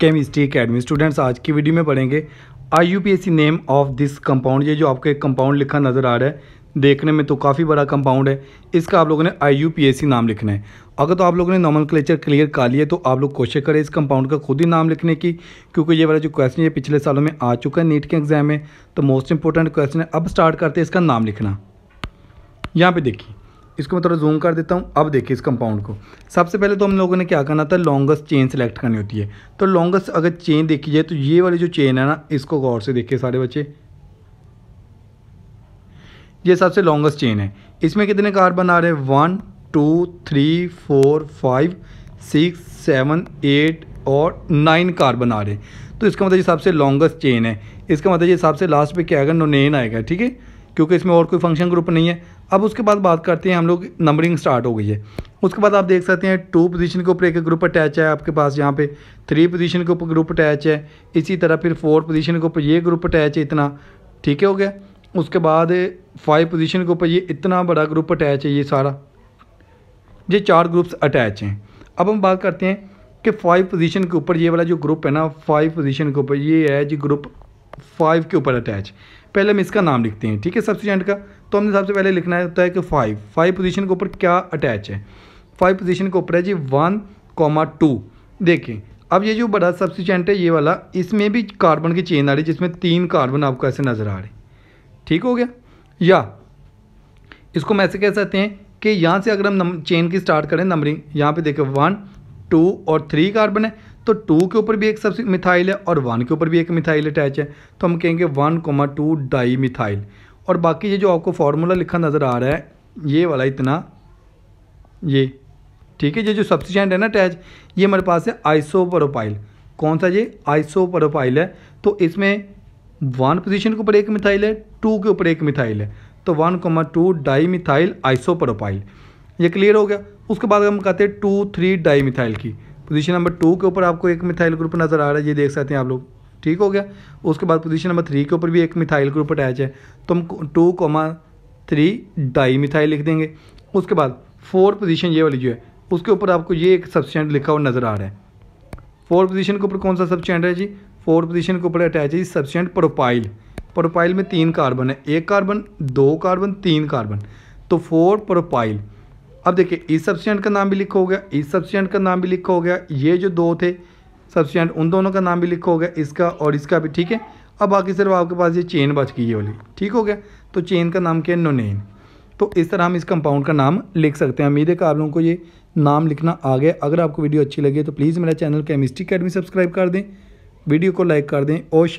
chemistry academy students आज की video में पढ़ेंगे I U P S C name of this compound ये जो आपको एक कंपाउंड लिखा नज़र आ रहा है देखने में तो काफ़ी बड़ा कंपाउंड है इसका आप लोगों ने I U P S C नाम लिखना है अगर तो आप लोगों ने नॉमल क्लेचर क्लियर कर लिया तो आप लोग कोशिश करें इस कंपाउंड का खुद ही नाम लिखने की क्योंकि ये वाला जो क्वेश्चन ये पिछले सालों में आ चुका है नीट के एग्जाम में तो मोस्ट इंपॉर्टेंट क्वेश्चन है अब स्टार्ट करते हैं इसका नाम लिखना यहाँ पर देखिए इसको मैं थोड़ा जूम कर देता हूँ अब देखिए इस कंपाउंड को सबसे पहले तो हम लोगों ने क्या करना था लॉन्गेस्ट चेन सेलेक्ट करनी होती है तो लॉन्गेस्ट अगर चेन देखी जाए तो ये वाली जो चेन है ना इसको गौर से देखिए सारे बच्चे ये सबसे लॉन्गेस्ट चेन है इसमें कितने कार्बन आ रहे हैं one two three four five six seven eight और नाइन कार्बन आ रहे हैं तो इसका मतलब ये सबसे लॉन्गेस्ट चेन है इसका मतलब ये सबसे लास्ट पे क्या आएगा नोनेन आएगा ठीक है क्योंकि इसमें और कोई फंक्शन ग्रुप नहीं है अब उसके बाद बात करते हैं हम लोग नंबरिंग स्टार्ट हो गई है उसके बाद आप देख सकते हैं टू पोजीशन के ऊपर एक ग्रुप अटैच है आपके पास यहाँ पे थ्री पोजीशन के ऊपर ग्रुप अटैच है इसी तरह फिर फोर पोजीशन के ऊपर ये ग्रुप अटैच है इतना ठीक है हो गया उसके बाद फाइव पोजीशन के ऊपर ये इतना बड़ा ग्रुप अटैच है ये सारा ये चार ग्रुप्स अटैच हैं अब हम बात करते हैं कि फाइव पोजीशन के ऊपर ये वाला जो ग्रुप है ना फाइव पोजीशन के ऊपर ये है जी ग्रुप फाइव के ऊपर अटैच पहले हम इसका नाम लिखते हैं ठीक है सब्सिडेंट का तो हमने सबसे पहले लिखना होता है कि फाइव फाइव पोजिशन के ऊपर क्या अटैच है फाइव पोजिशन के ऊपर है जी वन कॉमा टू देखिए अब ये जो बड़ा सब्सिडेंट है ये वाला इसमें भी कार्बन की चेन आ रही है जिसमें तीन कार्बन आपको ऐसे नज़र आ रहे ठीक हो गया या इसको हम ऐसे कह सकते हैं कि यहाँ से अगर हम चेन की स्टार्ट करें नंबरिंग यहाँ पे देखें वन टू और थ्री कार्बन है तो टू के ऊपर भी एक सब मिथाइल है और वन के ऊपर भी एक मिथाइल अटैच है तो हम कहेंगे one comma two dimethyl और बाकी ये जो आपको फार्मूला लिखा नज़र आ रहा है ये वाला इतना ये ठीक है ये जो सब्सिडेंट है ना अटैच ये हमारे पास है आइसोपरोपाइल कौन सा ये आइसोपरोपाइल है तो इसमें वन पोजिशन के ऊपर एक मिथाइल है टू के ऊपर एक मिथाइल है तो one comma two dimethyl isopropyl ये क्लियर हो गया उसके बाद हम कहते हैं टू थ्री डाई मिथाइल की पोजीशन नंबर टू के ऊपर आपको एक मिथाइल ग्रुप नज़र आ रहा है ये देख सकते हैं आप लोग ठीक हो गया उसके बाद पोजीशन नंबर थ्री के ऊपर भी एक मिथाइल ग्रुप अटैच है तो हम two comma three dimethyl लिख देंगे उसके बाद फोर पोजीशन ये वाली जो है उसके ऊपर आपको ये एक सब्सटेंट लिखा हुआ नज़र आ रहा है फोर पोजीशन के ऊपर कौन सा सब्सटेंट है जी फोर पोजीशन के ऊपर अटैच है जी सब्सटेंट प्रोपाइल प्रोपाइल में तीन कार्बन है एक कार्बन दो कार्बन तीन कार्बन तो फोर प्रोपाइल अब देखिए इस e सब्सिडेंट का नाम भी लिखा हो गया इस e सब्सिडेंट का नाम भी लिखा हो गया ये जो दो थे सब्सिडेंट उन दोनों का नाम भी लिखा हो गया इसका और इसका भी ठीक है अब बाकी सिर्फ आपके पास ये चेन बच गई है वाली ठीक हो गया तो चेन का नाम क्या है नोनेन तो इस तरह हम इस कंपाउंड का नाम लिख सकते हैं उम्मीद है आप लोगों को ये नाम लिखना आ गया अगर आपको वीडियो अच्छी लगे तो प्लीज़ मेरा चैनल केमिस्ट्री अकेडमी सब्सक्राइब कर दें वीडियो को लाइक कर दें और